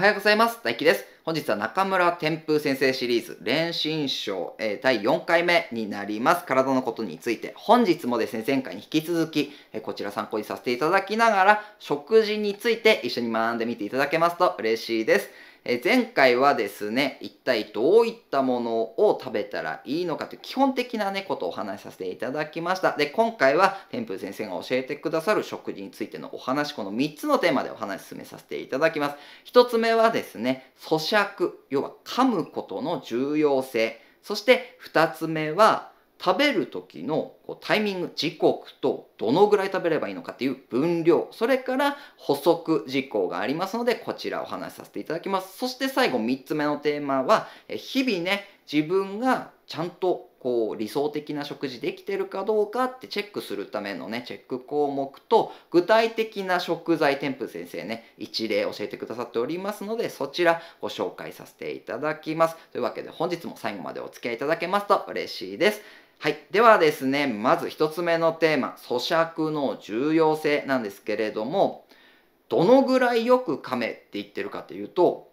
はようございます。大輝です。本日は中村天風先生シリーズ、練心章、えー、第4回目になります。体のことについて、本日もですね、前回に引き続き、えー、こちら参考にさせていただきながら、食事について一緒に学んでみていただけますと嬉しいです。え前回はですね、一体どういったものを食べたらいいのかという基本的なね、ことをお話しさせていただきました。で、今回は天風先生が教えてくださる食事についてのお話、この3つのテーマでお話し進めさせていただきます。1つ目はですね、咀嚼、要は噛むことの重要性。そして2つ目は、食べる時のこうタイミング時刻とどのぐらい食べればいいのかっていう分量それから補足事項がありますのでこちらお話しさせていただきますそして最後3つ目のテーマは日々ね自分がちゃんとこう理想的な食事できてるかどうかってチェックするためのねチェック項目と具体的な食材添付先生ね一例教えてくださっておりますのでそちらご紹介させていただきますというわけで本日も最後までお付き合いいただけますと嬉しいですはい。ではですね、まず1つ目のテーマ、咀嚼の重要性なんですけれども、どのぐらいよく噛めって言ってるかというと、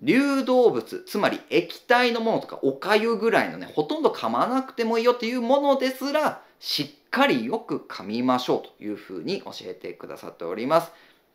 流動物、つまり液体のものとかおかゆぐらいのね、ほとんど噛まなくてもいいよっていうものですら、しっかりよく噛みましょうというふうに教えてくださっております。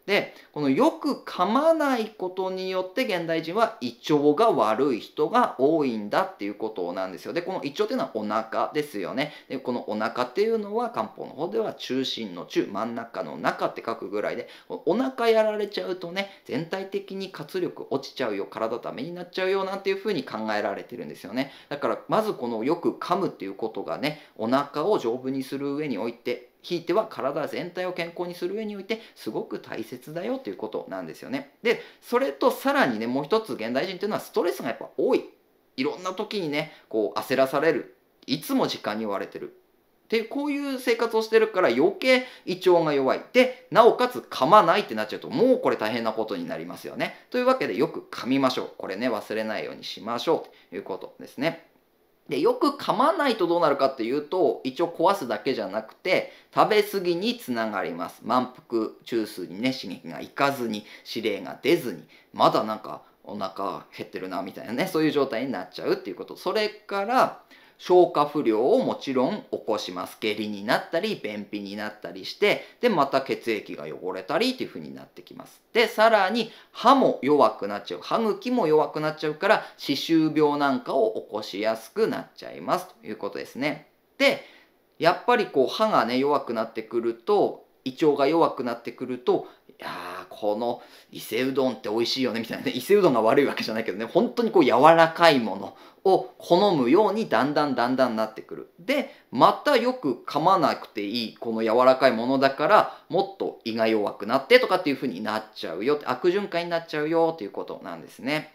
で、このよく噛まないことによって現代人は胃腸が悪い人が多いんだっていうことなんですよ。で、この胃腸っていうのはお腹ですよね。で、このお腹っていうのは漢方の方では中心の中、真ん中の中って書くぐらいで、お腹やられちゃうとね、全体的に活力落ちちゃうよ、体ためになっちゃうよなんていうふうに考えられてるんですよね。だから、まずこのよく噛むっていうことがね、お腹を丈夫にする上においてひいては体全体を健康にする上においてすごく大切だよということなんですよね。でそれとさらにねもう一つ現代人っていうのはストレスがやっぱ多いいろんな時にねこう焦らされるいつも時間に追われてるでこういう生活をしてるから余計胃腸が弱いでなおかつ噛まないってなっちゃうともうこれ大変なことになりますよねというわけでよく噛みましょうこれね忘れないようにしましょうということですね。でよく噛まないとどうなるかっていうと一応壊すだけじゃなくて食べ過ぎにつながります満腹中枢にね刺激がいかずに指令が出ずにまだなんかお腹減ってるなみたいなねそういう状態になっちゃうっていうことそれから消化不良をもちろん起こします下痢になったり便秘になったりしてでまた血液が汚れたりっていう風になってきますでさらに歯も弱くなっちゃう歯茎も弱くなっちゃうから歯周病なんかを起こしやすくなっちゃいますということですねでやっぱりこう歯がね弱くなってくると胃腸が弱くなってくるとやこの伊勢うどんって美味しいよねみたいなね伊勢うどんが悪いわけじゃないけどね本当にこう柔らかいものを好むようにだんだんだんだんなってくるでまたよく噛まなくていいこの柔らかいものだからもっと胃が弱くなってとかっていう風になっちゃうよ悪循環になっちゃうよということなんですね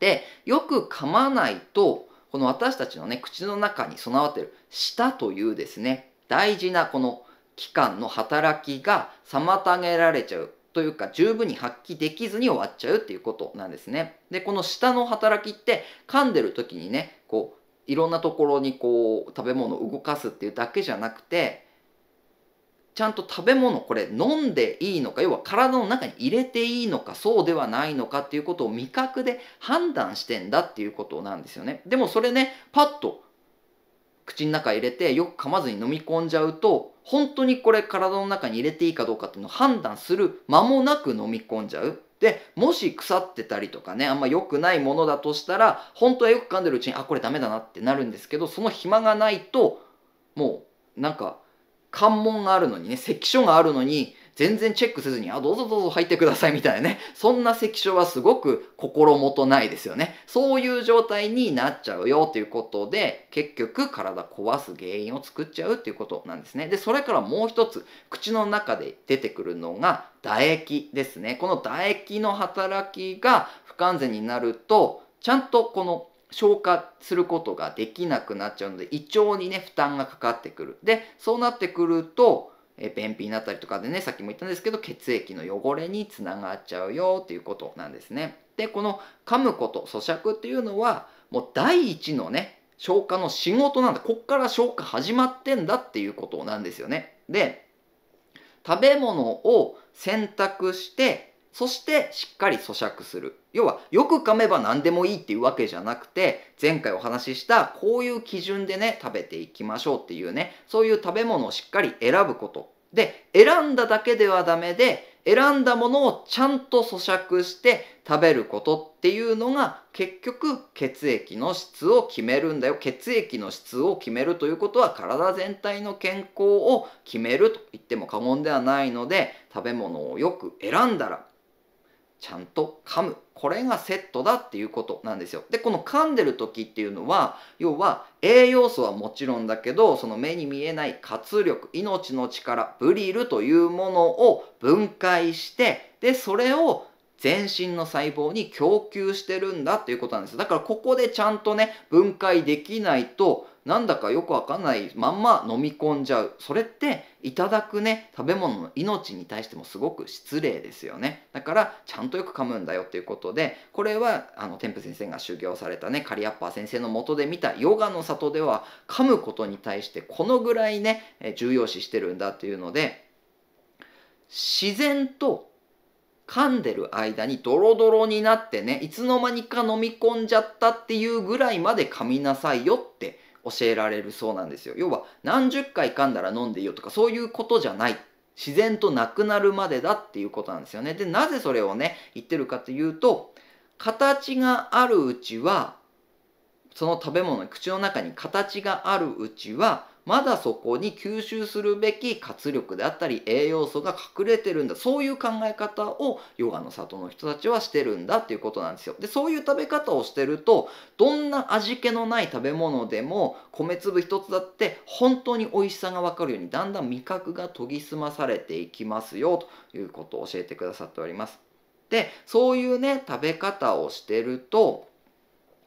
でよく噛まないとこの私たちのね口の中に備わってる舌というですね大事なこの期間の働きが妨げられちゃうというか十分に発揮できずに終わっちゃうっていうことなんですね。でこの舌の働きって噛んでる時にねこういろんなところにこう食べ物を動かすっていうだけじゃなくてちゃんと食べ物これ飲んでいいのか要は体の中に入れていいのかそうではないのかっていうことを味覚で判断してんだっていうことなんですよね。でもそれねパッと口の中入れてよく噛まずに飲み込んじゃうと本当にこれ体の中に入れていいかどうかっていうのを判断する間もなく飲み込んじゃう。で、もし腐ってたりとかね、あんま良くないものだとしたら、本当はよく噛んでるうちに、あ、これダメだなってなるんですけど、その暇がないと、もう、なんか、関門があるのにね、関所があるのに、全然チェックせずに、あ、どうぞどうぞ入ってくださいみたいなね、そんな関所はすごく心もとないですよね。そういう状態になっちゃうよということで、結局体壊す原因を作っちゃうっていうことなんですね。で、それからもう一つ、口の中で出てくるのが唾液ですね。この唾液の働きが不完全になると、ちゃんとこの消化することができなくなっちゃうので胃腸にね負担がかかってくるでそうなってくるとえ便秘になったりとかでねさっきも言ったんですけど血液の汚れにつながっちゃうよっていうことなんですね。でこの噛むこと咀嚼っていうのはもう第一のね消化の仕事なんだこっから消化始まってんだっていうことなんですよね。で食べ物を選択してそしてしっかり咀嚼する。要は、よく噛めば何でもいいっていうわけじゃなくて、前回お話しした、こういう基準でね、食べていきましょうっていうね、そういう食べ物をしっかり選ぶこと。で、選んだだけではダメで、選んだものをちゃんと咀嚼して食べることっていうのが結局血液の質を決めるんだよ血液の質を決めるということは体全体の健康を決めると言っても過言ではないので食べ物をよく選んだらちゃんと噛むこれがセットだっていうことなんですよでこの噛んでる時っていうのは要は栄養素はもちろんだけどその目に見えない活力命の力ブリルというものを分解してでそれを全身の細胞に供給してるんだっていうことなんですだからここでちゃんとね分解できないとなんだかよくわかんないまんま飲み込んじゃうそれっていただくね食べ物の命に対してもすごく失礼ですよねだからちゃんとよく噛むんだよっていうことでこれはあの天賦先生が修行されたねカリアッパー先生のもとで見たヨガの里では噛むことに対してこのぐらいね重要視してるんだっていうので自然と噛んでる間にドロドロになってねいつの間にか飲み込んじゃったっていうぐらいまで噛みなさいよって教えられるそうなんですよ要は何十回噛んだら飲んでいいよとかそういうことじゃない自然となくなるまでだっていうことなんですよねでなぜそれをね言ってるかというと形があるうちはその食べ物口の中に形があるうちはまだそこに吸収するべき活力であったり栄養素が隠れてるんだそういう考え方をヨガの里の人たちはしてるんだっていうことなんですよでそういう食べ方をしてるとどんな味気のない食べ物でも米粒一つだって本当に美味しさが分かるようにだんだん味覚が研ぎ澄まされていきますよということを教えてくださっておりますでそういうね食べ方をしてると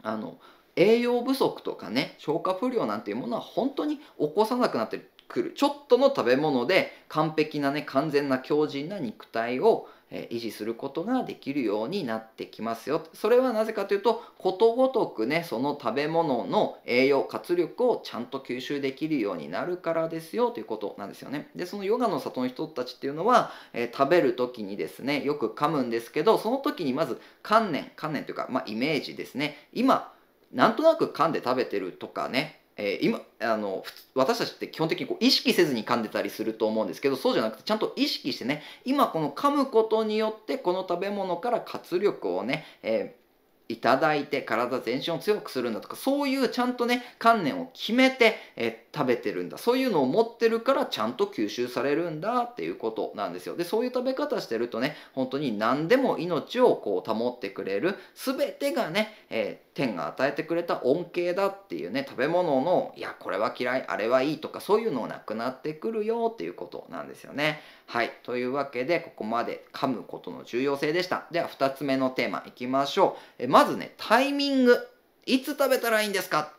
あの栄養不足とかね消化不良なんていうものは本当に起こさなくなってくるちょっとの食べ物で完璧なね完全な強靭な肉体を維持することができるようになってきますよそれはなぜかというとことごとくねその食べ物の栄養活力をちゃんと吸収できるようになるからですよということなんですよねでそのヨガの里の人たちっていうのは、えー、食べる時にですねよく噛むんですけどその時にまず観念観念というか、まあ、イメージですね今なんとなく噛んで食べてるとかね、えー、今あの私たちって基本的にこう意識せずに噛んでたりすると思うんですけどそうじゃなくてちゃんと意識してね今この噛むことによってこの食べ物から活力をね、えーいただいて体全身を強くするんだとかそういうちゃんとね観念を決めて、えー食べてるんだそういうのを持ってるからちゃんと吸収されるんだっていうことなんですよでそういう食べ方してるとね本当に何でも命をこう保ってくれる全てがね、えー、天が与えてくれた恩恵だっていうね食べ物のいやこれは嫌いあれはいいとかそういうのなくなってくるよっていうことなんですよねはいというわけでここまで噛むことの重要性でしたでは2つ目のテーマいきましょうえまずねタイミングいつ食べたらいいんですか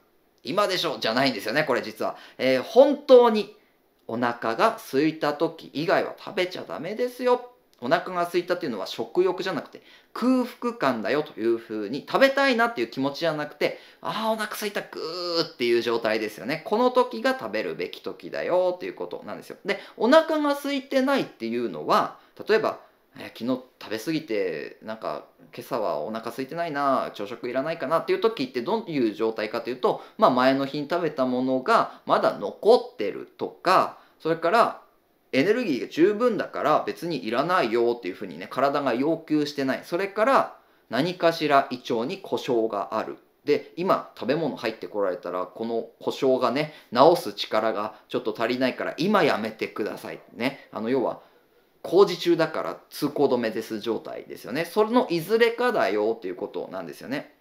今でしょじゃないんですよね、これ実は。えー、本当にお腹が空いた時以外は食べちゃダメですよ。お腹が空いたっていうのは食欲じゃなくて空腹感だよというふうに食べたいなっていう気持ちじゃなくてああお腹空いたグーっていう状態ですよねこの時が食べるべき時だよということなんですよでお腹が空いてないっていうのは例えばえ昨日食べ過ぎてなんか今朝はお腹空いてないな朝食いらないかなっていう時ってどういう状態かというと、まあ、前の日に食べたものがまだ残ってるとかそれからエネルギーが十分だから別にいらないよっていうふうにね体が要求してないそれから何かしら胃腸に故障があるで今食べ物入ってこられたらこの故障がね治す力がちょっと足りないから今やめてくださいねあの要は工事中だから通行止めです状態ですよね。それのいずれかだよっていうことなんですよね。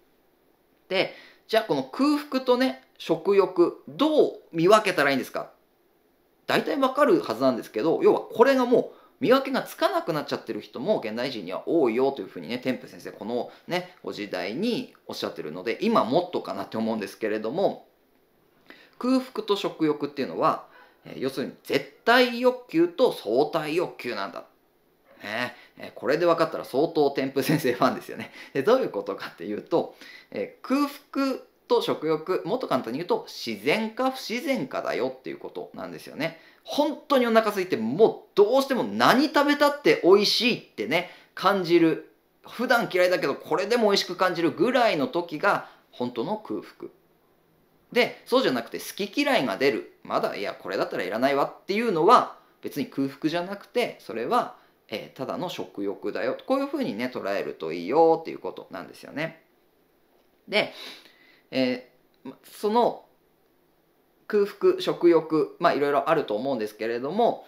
で、じゃあこの空腹とね、食欲、どう見分けたらいいんですか大体わかるはずなんですけど、要はこれがもう見分けがつかなくなっちゃってる人も現代人には多いよというふうにね、天風先生、このね、ご時代におっしゃってるので、今もっとかなって思うんですけれども、空腹と食欲っていうのは、要するに絶対欲求と相対欲求なんだ。ね、これで分かったら相当天風先生ファンですよね。でどういうことかっていうと、え空腹と食欲もっと簡単に言うと自然か不自然かだよっていうことなんですよね。本当にお腹空いてもうどうしても何食べたって美味しいってね感じる普段嫌いだけどこれでも美味しく感じるぐらいの時が本当の空腹でそうじゃなくて好き嫌いが出るまだいやこれだったらいらないわっていうのは別に空腹じゃなくてそれは、えー、ただの食欲だよこういうふうにね捉えるといいよっていうことなんですよね。で、えー、その空腹食欲まあいろいろあると思うんですけれども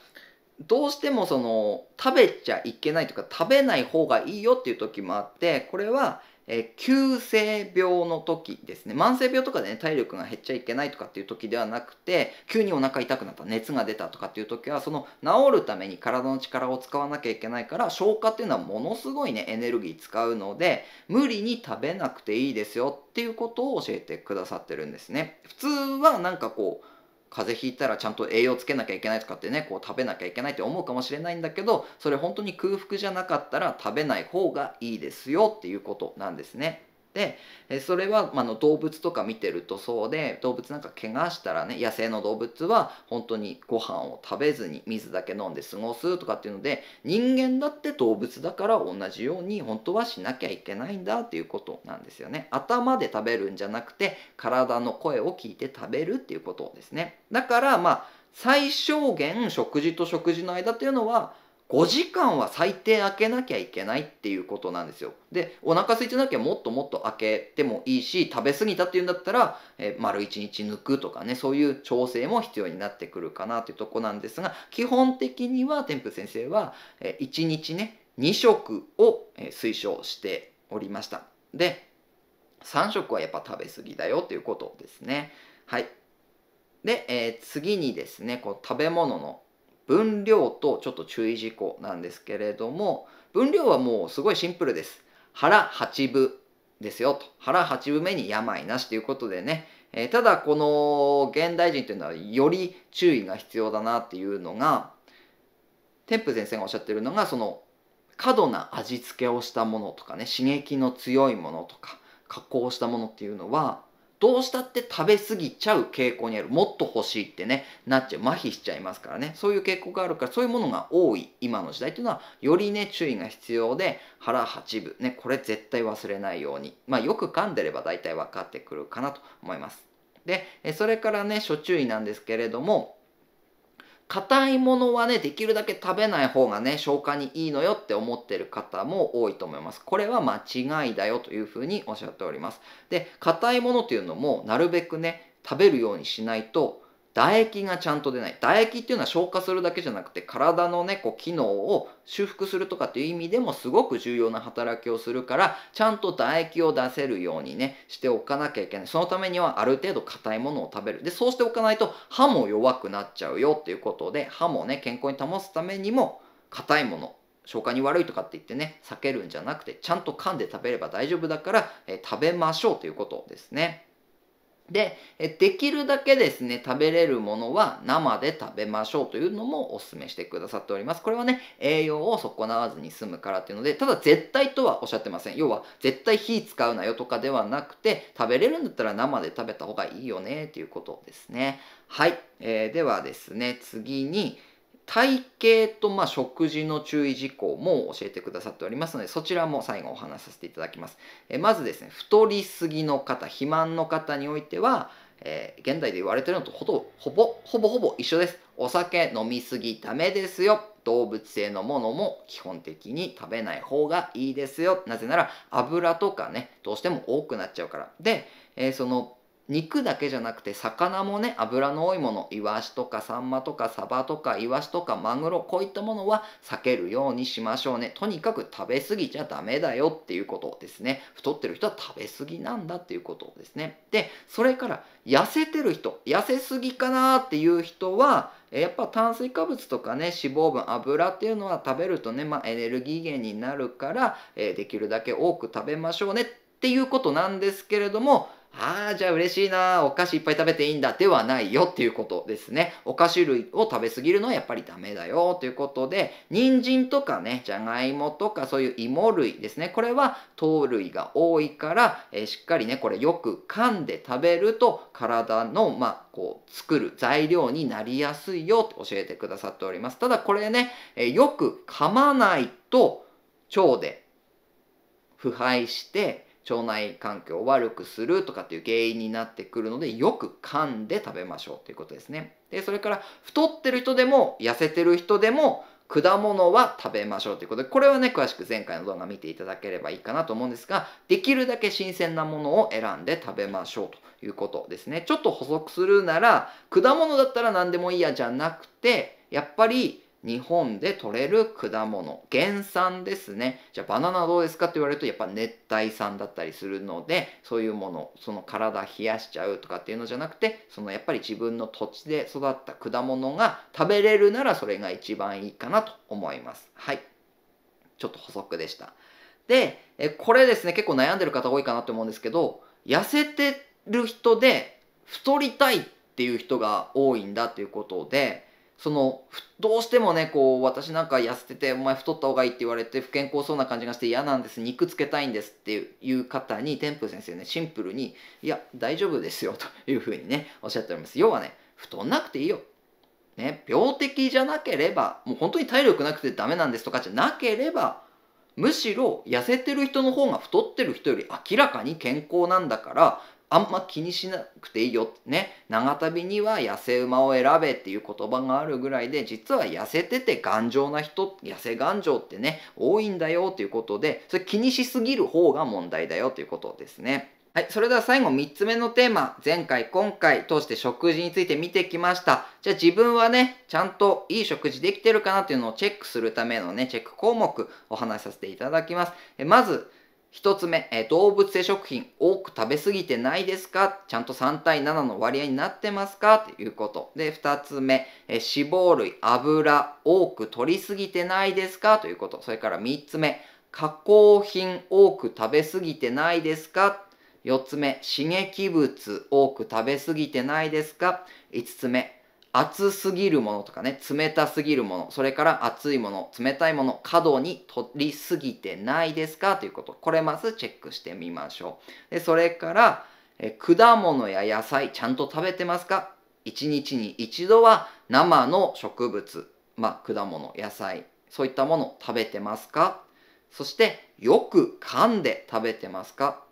どうしてもその食べちゃいけないとか食べない方がいいよっていう時もあってこれはえー、急性病の時ですね慢性病とかでね体力が減っちゃいけないとかっていう時ではなくて急にお腹痛くなった熱が出たとかっていう時はその治るために体の力を使わなきゃいけないから消化っていうのはものすごいねエネルギー使うので無理に食べなくていいですよっていうことを教えてくださってるんですね普通はなんかこう風邪ひいたらちゃんと栄養つけなきゃいけないとかってねこう食べなきゃいけないって思うかもしれないんだけどそれ本当に空腹じゃなかったら食べない方がいいですよっていうことなんですね。でそれはあの動物とか見てるとそうで動物なんか怪我したらね野生の動物は本当にご飯を食べずに水だけ飲んで過ごすとかっていうので人間だって動物だから同じように本当はしなきゃいけないんだっていうことなんですよね。頭で食べるんじゃなくて体の声を聞いて食べるっていうことですね。だからまあ最小限食事と食事の間っていうのは5時間は最低開けなきゃいけないっていうことなんですよ。で、お腹空いてなきゃもっともっと開けてもいいし、食べ過ぎたっていうんだったら、えー、丸1日抜くとかね、そういう調整も必要になってくるかなというとこなんですが、基本的には天風先生は、えー、1日ね、2食を推奨しておりました。で、3食はやっぱ食べ過ぎだよっていうことですね。はい。で、えー、次にですね、こう食べ物の分量とちょっと注意事項なんですけれども分量はもうすごいシンプルです腹8分ですよと腹8分目に病なしということでね、えー、ただこの現代人というのはより注意が必要だなっていうのが天風先生がおっしゃってるのがその過度な味付けをしたものとかね刺激の強いものとか加工したものっていうのはどうしたって食べ過ぎちゃう傾向にあるもっと欲しいってねなっちゃう麻痺しちゃいますからねそういう傾向があるからそういうものが多い今の時代っていうのはよりね注意が必要で腹八分ねこれ絶対忘れないようにまあよく噛んでれば大体分かってくるかなと思いますでそれからね諸注意なんですけれども硬いものはねできるだけ食べない方がね消化にいいのよって思ってる方も多いと思いますこれは間違いだよというふうにおっしゃっておりますで硬いものというのもなるべくね食べるようにしないと唾液がちゃんと出ない唾液っていうのは消化するだけじゃなくて体のねこう機能を修復するとかっていう意味でもすごく重要な働きをするからちゃんと唾液を出せるようにねしておかなきゃいけないそのためにはある程度硬いものを食べるでそうしておかないと歯も弱くなっちゃうよっていうことで歯もね健康に保つためにも硬いもの消化に悪いとかって言ってね避けるんじゃなくてちゃんと噛んで食べれば大丈夫だから、えー、食べましょうということですね。で、できるだけですね、食べれるものは生で食べましょうというのもお勧めしてくださっております。これはね、栄養を損なわずに済むからっていうので、ただ絶対とはおっしゃってません。要は、絶対火使うなよとかではなくて、食べれるんだったら生で食べた方がいいよねっていうことですね。はい。えー、ではですね、次に、体型とま食事の注意事項も教えてくださっておりますのでそちらも最後お話しさせていただきます。えまずですね太りすぎの方肥満の方においては、えー、現代で言われてるのとほぼほぼほぼほぼ一緒です。お酒飲みすぎダメですよ。動物性のものも基本的に食べない方がいいですよ。なぜなら油とかねどうしても多くなっちゃうから。で、えー、その肉だけじゃなくて魚もね油の多いものイワシとかサンマとかサバとかイワシとかマグロこういったものは避けるようにしましょうねとにかく食べ過ぎちゃダメだよっていうことですね太ってる人は食べ過ぎなんだっていうことですねでそれから痩せてる人痩せすぎかなっていう人はやっぱ炭水化物とかね脂肪分油っていうのは食べるとね、まあ、エネルギー源になるから、えできるだけ多く食べましょうねっていうことなんですけれどもああ、じゃあ嬉しいな、お菓子いっぱい食べていいんだ、ではないよっていうことですね。お菓子類を食べ過ぎるのはやっぱりダメだよということで、人参とかね、じゃがいもとかそういう芋類ですね。これは糖類が多いから、えー、しっかりね、これよく噛んで食べると体の、まあ、こう、作る材料になりやすいよって教えてくださっております。ただこれね、えー、よく噛まないと腸で腐敗して、腸内環境を悪くするとかっていう原因になってくるのでよく噛んで食べましょうということですね。でそれから太ってる人でも痩せてる人でも果物は食べましょうということでこれはね詳しく前回の動画見ていただければいいかなと思うんですができるだけ新鮮なものを選んで食べましょうということですねちょっと補足するなら果物だったら何でもいいやじゃなくてやっぱり日本で採れる果物原産ですねじゃあバナナどうですかって言われるとやっぱ熱帯産だったりするのでそういうものその体冷やしちゃうとかっていうのじゃなくてそのやっぱり自分の土地で育った果物が食べれるならそれが一番いいかなと思いますはいちょっと補足でしたでえこれですね結構悩んでる方多いかなと思うんですけど痩せてる人で太りたいっていう人が多いんだということでそのどうしてもねこう私なんか痩せててお前太った方がいいって言われて不健康そうな感じがして嫌なんです肉つけたいんですっていう方に天風先生ねシンプルにいや大丈夫ですよというふうにねおっしゃっております要はね太んなくていいよね病的じゃなければもう本当に体力なくてダメなんですとかじゃなければむしろ痩せてる人の方が太ってる人より明らかに健康なんだからあんま気にしなくていいよ。ね。長旅には痩せ馬を選べっていう言葉があるぐらいで、実は痩せてて頑丈な人、痩せ頑丈ってね、多いんだよということで、それ気にしすぎる方が問題だよということですね。はい。それでは最後3つ目のテーマ。前回、今回通して食事について見てきました。じゃあ自分はね、ちゃんといい食事できてるかなっていうのをチェックするためのね、チェック項目お話しさせていただきます。えまず、1つ目、え動物性食品多く食べ過ぎてないですかちゃんと3対7の割合になってますかということ。で、2つ目、え脂肪類、油多く取り過ぎてないですかということ。それから3つ目、加工品多く食べ過ぎてないですか4つ目、刺激物多く食べ過ぎてないですか5つ目、熱すぎるものとかね冷たすぎるものそれから熱いもの冷たいもの過度に取りすぎてないですかということこれまずチェックしてみましょうでそれからえ果物や野菜ちゃんと食べてますか一日に一度は生の植物、まあ、果物野菜そういったもの食べてますかそしてよく噛んで食べてますか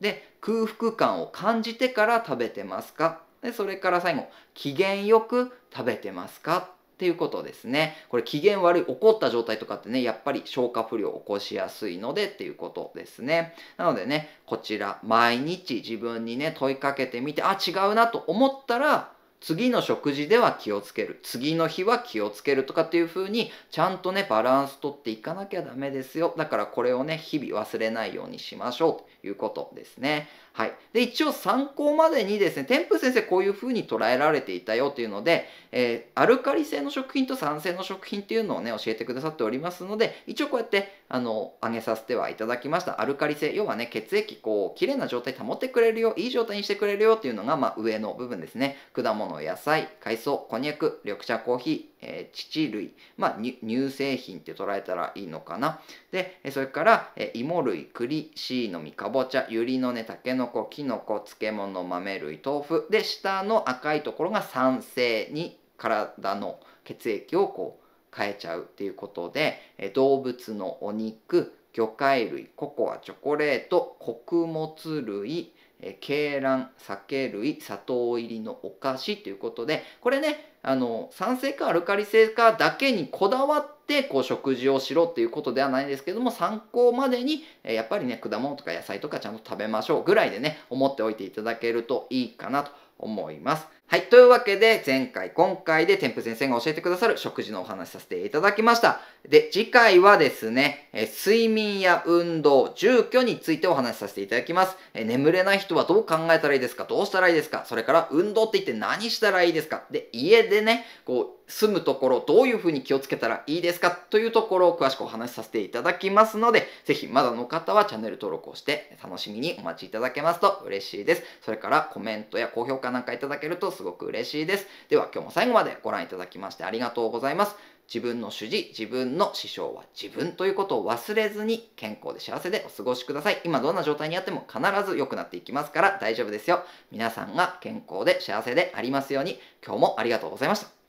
で空腹感を感じてから食べてますかでそれから最後機嫌よく食べてますかっていうことですね。これ機嫌悪い、怒った状態とかってね、やっぱり消化不良を起こしやすいのでっていうことですね。なのでね、こちら、毎日自分にね、問いかけてみて、あ、違うなと思ったら、次の食事では気をつける、次の日は気をつけるとかっていう風に、ちゃんとね、バランスとっていかなきゃダメですよ。だからこれをね、日々忘れないようにしましょうということですね。はい。で、一応参考までにですね、添付先生こういう風に捉えられていたよというので、えー、アルカリ性の食品と酸性の食品っていうのをね、教えてくださっておりますので、一応こうやって、あの、あげさせてはいただきました。アルカリ性、要はね、血液こう、綺麗な状態保ってくれるよ、いい状態にしてくれるよっていうのが、まあ、上の部分ですね。果物、野菜、海藻、こんにゃく、緑茶、コーヒー、えー、乳類、まあ、乳製品って捉えたらいいのかな。で、それから、えー、芋類、栗、シイの実、かぼちゃ、ゆりの根、たけのこ、きのこ、漬物、豆類、豆腐。で、下の赤いところが酸性に体の血液をこう変えちゃうっていうことで、えー、動物のお肉、魚介類ココアチョコレート穀物類鶏卵酒類砂糖入りのお菓子ということでこれねあの酸性かアルカリ性かだけにこだわってこう食事をしろっていうことではないんですけども参考までにやっぱりね果物とか野菜とかちゃんと食べましょうぐらいでね思っておいていただけるといいかなと思います。はい。というわけで、前回、今回で天風先生が教えてくださる食事のお話させていただきました。で、次回はですね、え睡眠や運動、住居についてお話しさせていただきます。え眠れない人はどう考えたらいいですかどうしたらいいですかそれから、運動って一体何したらいいですかで、家でね、こう、住むところ、どういうふうに気をつけたらいいですかというところを詳しくお話しさせていただきますので、ぜひ、まだの方はチャンネル登録をして、楽しみにお待ちいただけますと嬉しいです。それから、コメントや高評価なんかいただけると、すごく嬉しいです。では今日も最後までご覧いただきましてありがとうございます。自分の主治、自分の師匠は自分ということを忘れずに健康で幸せでお過ごしください。今どんな状態にあっても必ず良くなっていきますから大丈夫ですよ。皆さんが健康で幸せでありますように今日もありがとうございました。